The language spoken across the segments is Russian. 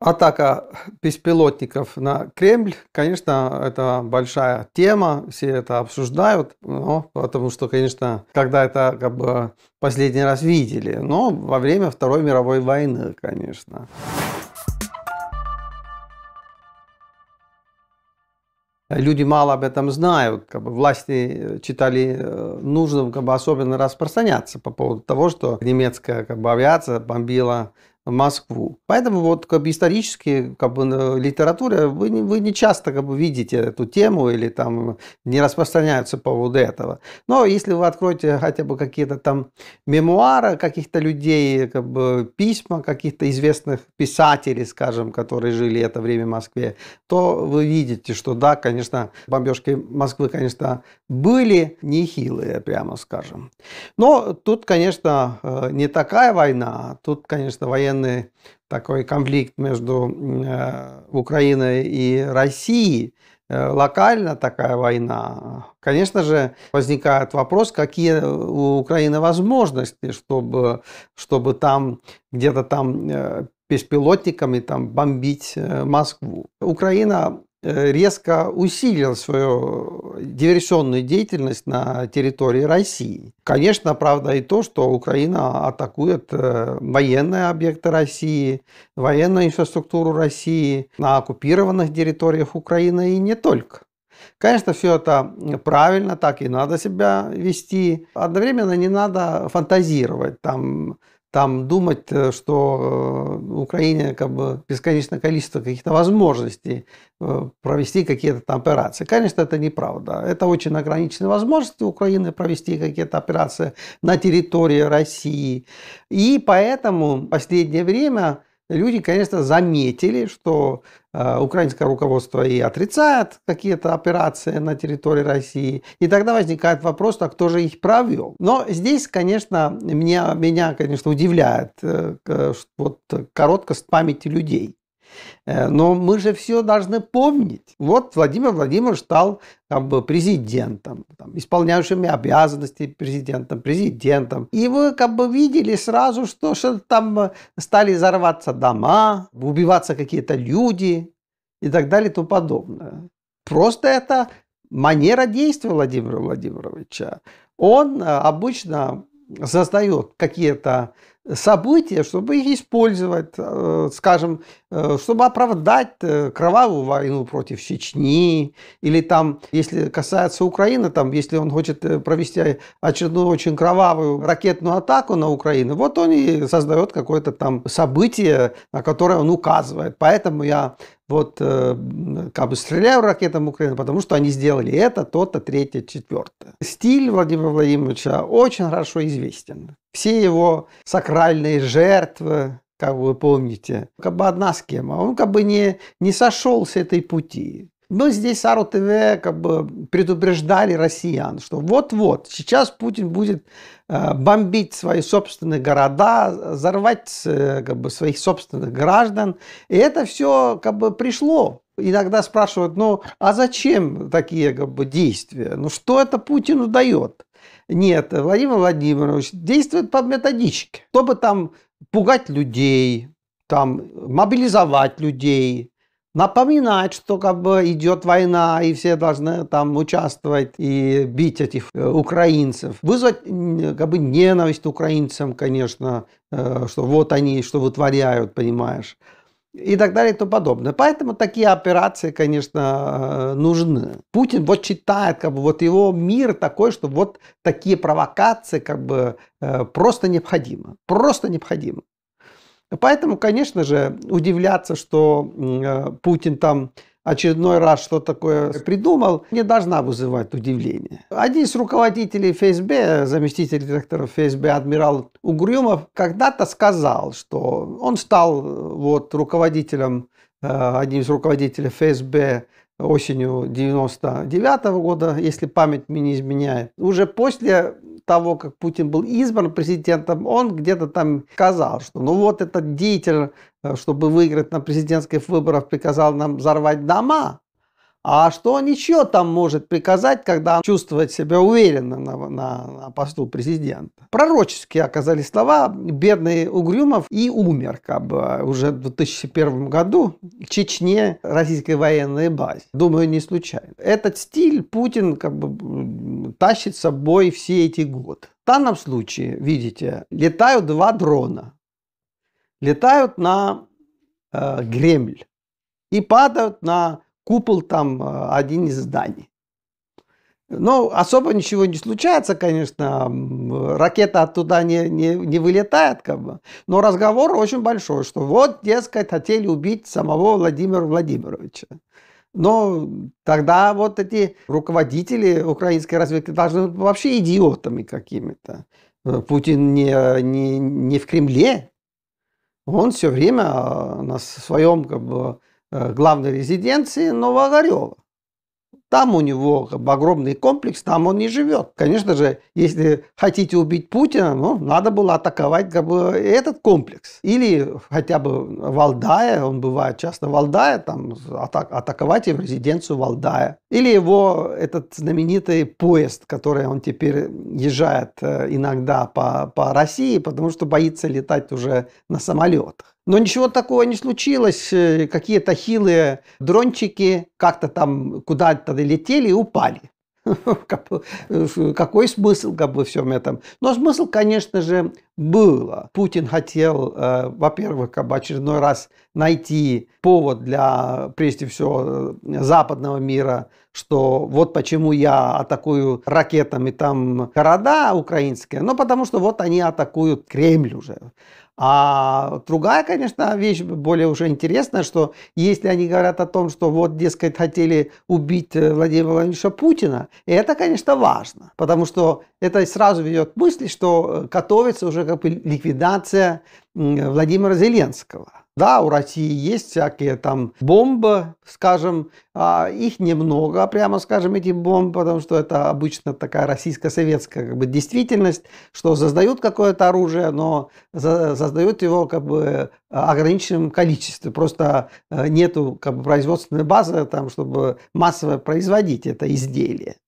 Атака беспилотников на Кремль, конечно, это большая тема, все это обсуждают, но, потому что, конечно, когда это как бы последний раз видели, но во время Второй мировой войны, конечно. Люди мало об этом знают, как бы власти читали э, нужным как бы особенно распространяться по поводу того, что немецкая как бы авиация бомбила Москву. Поэтому вот как бы исторически как бы, литература, вы не, вы не часто как бы, видите эту тему или там не распространяются по поводу этого. Но если вы откроете хотя бы какие-то там мемуары каких-то людей, как бы, письма каких-то известных писателей, скажем, которые жили это время в Москве, то вы видите, что да, конечно, бомбежки Москвы, конечно, были нехилые, прямо скажем. Но тут, конечно, э, не такая война, тут, конечно, военная военный такой конфликт между э, Украиной и Россией, э, локально такая война, конечно же, возникает вопрос, какие у Украины возможности, чтобы, чтобы там где-то там э, беспилотниками там бомбить Москву. Украина Э, резко усилил свою диверсионную деятельность на территории России. Конечно, правда и то, что Украина атакует э, военные объекты России, военную инфраструктуру России на оккупированных территориях Украины и не только. Конечно, все это правильно, так и надо себя вести. Одновременно не надо фантазировать, там, там думать, э, что э, в Украине как бы бесконечное количество каких-то возможностей э, провести какие-то там операции. Конечно, это неправда. Это очень ограниченные возможности Украины провести какие-то операции на территории России. И поэтому в последнее время люди, конечно, заметили, что э, украинское руководство и отрицает какие-то операции на территории России. И тогда возникает вопрос, а кто же их провел? Но здесь, конечно, меня, меня конечно, удивляет э, э, вот, короткость памяти людей. Э, но мы же все должны помнить. Вот Владимир Владимирович стал как бы, э, президентом, там, исполняющими обязанности президентом, президентом. И вы как бы видели сразу, что, что там э, стали взорваться дома, убиваться какие-то люди и так далее и тому подобное. Просто это манера действия Владимира Владимировича. Он обычно создает какие-то события, чтобы их использовать, э, скажем, э, чтобы оправдать э, кровавую войну против Чечни, или там, если касается Украины, там, если он хочет провести очередную очень кровавую ракетную атаку на Украину, вот он и создает какое-то там событие, на которое он указывает. Поэтому я вот как бы стреляю ракетам Украины, потому что они сделали это, то-то, третье, четвертое. Стиль Владимира Владимировича очень хорошо известен все его сакральные жертвы, как вы помните, как бы одна схема. Он как бы не, не сошел с этой пути. Но здесь Сару ТВ как бы предупреждали россиян, что вот-вот, сейчас Путин будет э, бомбить свои собственные города, взорвать э, как бы, своих собственных граждан. И это все как бы пришло. Иногда спрашивают, ну а зачем такие как бы, действия? Ну что это Путину дает? Нет, Владимир Владимирович действует по методичке, чтобы там пугать людей, там мобилизовать людей, напоминать, что как бы идет война, и все должны там участвовать и бить этих э, украинцев. Вызвать как бы ненависть украинцам, конечно, э, что вот они, что вытворяют, понимаешь и так далее и тому подобное. Поэтому такие операции, конечно, э, нужны. Путин вот читает, как бы вот его мир такой, что вот такие провокации как бы э, просто необходимо, просто необходимо. Поэтому, конечно же, удивляться, что э, Путин там очередной раз что такое э, придумал, не должна вызывать удивление. Один из руководителей ФСБ, заместитель директора ФСБ адмирал Угрюмов, когда-то сказал, что он стал э, вот руководителем, э, одним из руководителей ФСБ осенью 99 -го года, если память мне не изменяет, уже после того, как Путин был избран президентом, он где-то там сказал, что ну вот этот деятель, э, чтобы выиграть на президентских выборах, приказал нам взорвать дома. А что ничего там может приказать, когда чувствовать себя уверенно на, на, на посту президента? Пророческие оказались слова. Бедный Угрюмов и умер как бы уже в 2001 году в Чечне российской военной базе. Думаю, не случайно. Этот стиль Путин как бы тащит с собой все эти годы. В данном случае, видите, летают два дрона. Летают на э, Гремль и падают на Купол там а, один из зданий. Но особо ничего не случается, конечно, ракета оттуда не, не, не вылетает, как бы. но разговор очень большой, что вот, дескать, хотели убить самого Владимира Владимировича. Но тогда вот эти руководители украинской разведки должны быть вообще идиотами какими-то. Э, Путин не, не, не в Кремле, он все время а, на своем как бы, Э, главной резиденции Новоогарева. Там у него огромный комплекс, там он не живет. Конечно же, если хотите убить Путина, ну, надо было атаковать как бы, этот комплекс. Или хотя бы Валдая, он бывает часто Валдая, там, атак, атаковать им резиденцию Валдая. Или его этот знаменитый поезд, который он теперь езжает э, иногда по, по России, потому что боится летать уже на самолетах. Но ничего такого не случилось. Э, какие-то хилые дрончики как-то там куда-то летели и упали. Э, какой смысл как бы всем этом? Но смысл, конечно же, было. Путин хотел, э, во-первых, об очередной раз найти повод для, прежде всего, э, западного мира, что вот почему я атакую ракетами там города украинские, ну потому что вот они атакуют Кремль уже. А другая, конечно, вещь более уже интересная, что если они говорят о том, что вот, дескать, хотели убить э, Владимира Владимировича Путина, это, конечно, важно, потому что это сразу ведет мысли, что готовится уже как бы ликвидация Владимира Зеленского. Да, у России есть всякие там бомбы, скажем, а, их немного, прямо скажем, эти бомбы, потому что это обычно такая российско-советская как бы, действительность, что создают какое-то оружие, но создают его как бы а, ограниченном количестве. Просто э, нету как бы, производственной базы, там, чтобы массово производить это изделие.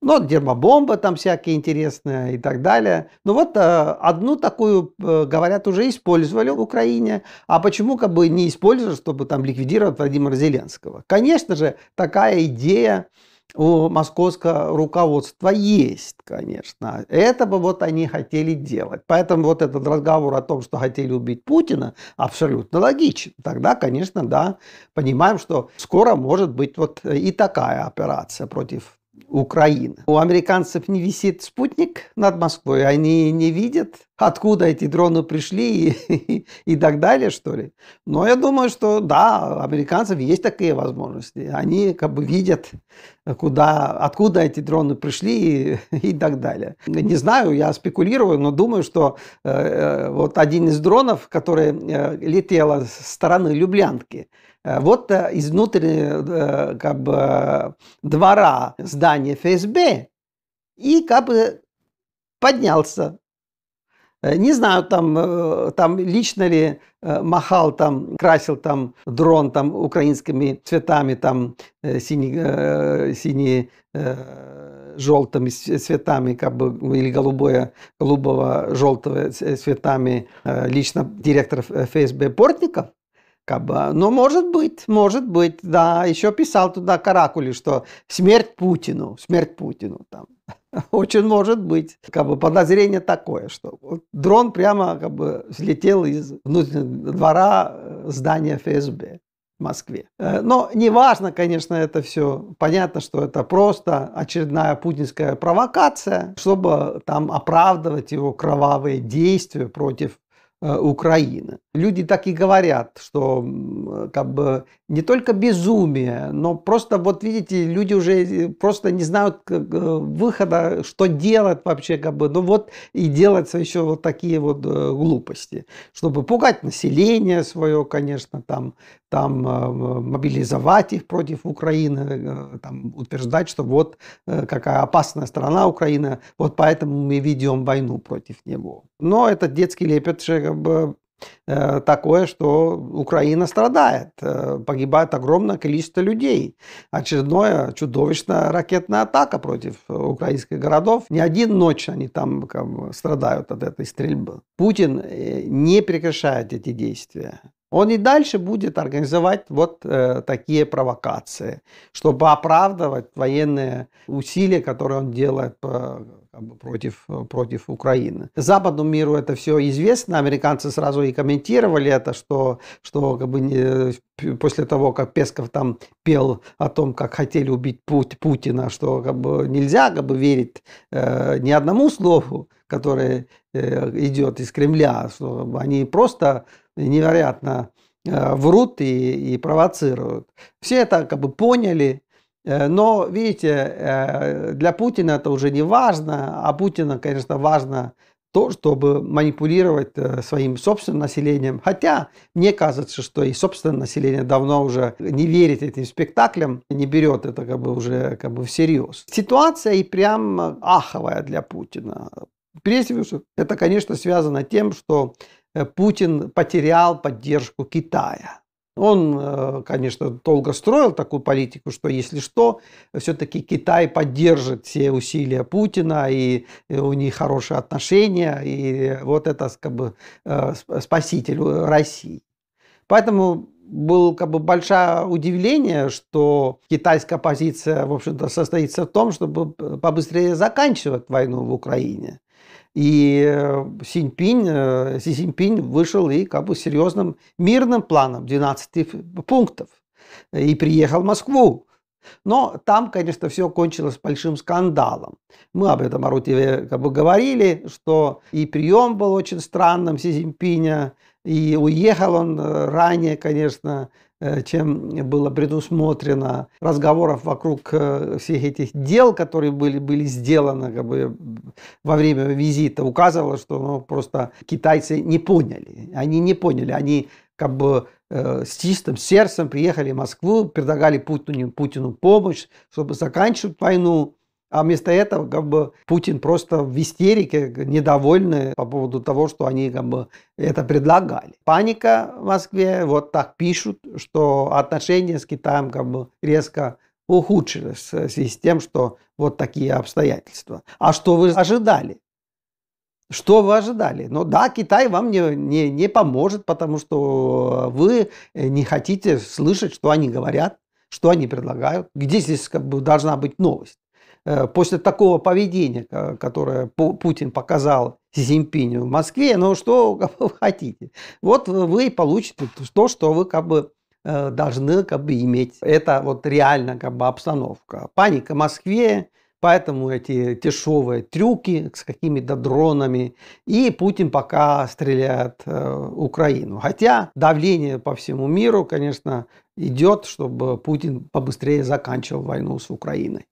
Ну, дермобомба там всякие интересные и так далее. Ну вот э, одну такую, э, говорят, уже использовали в Украине. А почему как бы не использовать, чтобы там ликвидировать Владимира Зеленского? Конечно же, такая идея у московского руководства есть, конечно. Это бы вот они хотели делать. Поэтому вот этот разговор о том, что хотели убить Путина, абсолютно логичен. Тогда, конечно, да, понимаем, что скоро может быть вот и такая операция против Украины. У американцев не висит спутник над Москвой, они не видят, откуда эти дроны пришли и, и, так далее, что ли. Но я думаю, что да, у американцев есть такие возможности. Они как бы видят, куда, откуда эти дроны пришли и, и так далее. Не знаю, я спекулирую, но думаю, что э, э вот один из дронов, который э, летел с стороны Люблянки, Э, вот э, изнутри э, как бы двора здания ФСБ и как бы поднялся. Не знаю, там, там лично ли махал, там, красил там дрон там, украинскими цветами, там, сине, сине желтыми цветами, как бы, или голубое, голубого, желтого цветами лично директор ФСБ Портников. Как бы, ну, может быть, может быть, да. Еще писал туда Каракули, что смерть Путину, смерть Путину там. Очень может быть. Как бы подозрение такое, что дрон прямо как бы взлетел из внутреннего двора э, здания ФСБ. В Москве. Э, но неважно, конечно, это все. Понятно, что это просто очередная путинская провокация, чтобы там оправдывать его кровавые действия против Э, Украина. Люди так и говорят, что как бы не только безумие, но просто вот видите, люди уже э, просто не знают как, выхода, что делать вообще, как бы, ну вот и делаются еще вот такие вот э, глупости, чтобы пугать население свое, конечно, там там э, мобилизовать их против Украины, э, там, утверждать, что вот э, какая опасная страна Украина, вот поэтому мы ведем войну против него. Но этот детский лепет как бы такое, что Украина страдает, погибает огромное количество людей. Очередная чудовищная ракетная атака против украинских городов. Не один ночь они там как бы, страдают от этой стрельбы. Путин не прекращает эти действия. Он и дальше будет организовать вот э, такие провокации, чтобы оправдывать военные усилия, которые он делает по, э, как бы против, против Украины. Западному миру это все известно, американцы сразу и комментировали это, что, что как бы, не, после того, как Песков там пел о том, как хотели убить Пут, Путина, что как бы, нельзя как бы, верить э, ни одному слову, которое э, идет из Кремля, что они просто невероятно э, врут и, и провоцируют. Все это как бы поняли, э, но, видите, э, для Путина это уже не важно, а Путина, конечно, важно то, чтобы манипулировать своим собственным населением. Хотя мне кажется, что и собственное население давно уже не верит этим спектаклям, не берет это как бы уже как бы всерьез. Ситуация и прям аховая для Путина. Прежде всего, это, конечно, связано тем, что Э, Путин потерял поддержку Китая. Он, э, конечно, долго строил такую политику, что если что, все-таки Китай поддержит все усилия Путина, и э, у них хорошие отношения, и вот это как бы спаситель России. Поэтому было как бы большое удивление, что китайская позиция, в общем-то, состоится в том, чтобы побыстрее заканчивать войну в Украине. И э, Синьпинь, э, Си Синьпинь вышел и как бы серьезным мирным планом 12 пунктов и приехал в Москву. Но там, конечно, все кончилось большим скандалом. Мы об этом Арутьеве как бы говорили, что и прием был очень странным Си Цзиньпиня, и уехал он э, ранее, конечно, Э, чем было предусмотрено разговоров вокруг э, всех этих дел, которые были, были сделаны как бы, во время визита, указывало, что ну, просто китайцы не поняли. Они не поняли, они как бы э, с чистым сердцем приехали в Москву, предлагали Путину, Путину помощь, чтобы заканчивать войну. А вместо этого как бы Путин просто в истерике, недовольны по поводу того, что они как бы это предлагали. Паника в Москве, вот так пишут, что отношения с Китаем как бы резко ухудшились в связи с тем, что вот такие обстоятельства. А что вы ожидали? Что вы ожидали? Ну да, Китай вам не, не, не поможет, потому что вы не хотите слышать, что они говорят, что они предлагают, где здесь как бы должна быть новость. Э, после такого поведения, которое Путин показал Зимпиню в Москве, ну что как бы, вы хотите? Вот вы получите то, что вы как бы э, должны как бы иметь. Это вот реально как бы обстановка. Паника в Москве, поэтому эти дешевые трюки с какими-то дронами. И Путин пока стреляет э, Украину. Хотя давление по всему миру, конечно, идет, чтобы Путин побыстрее заканчивал войну с Украиной.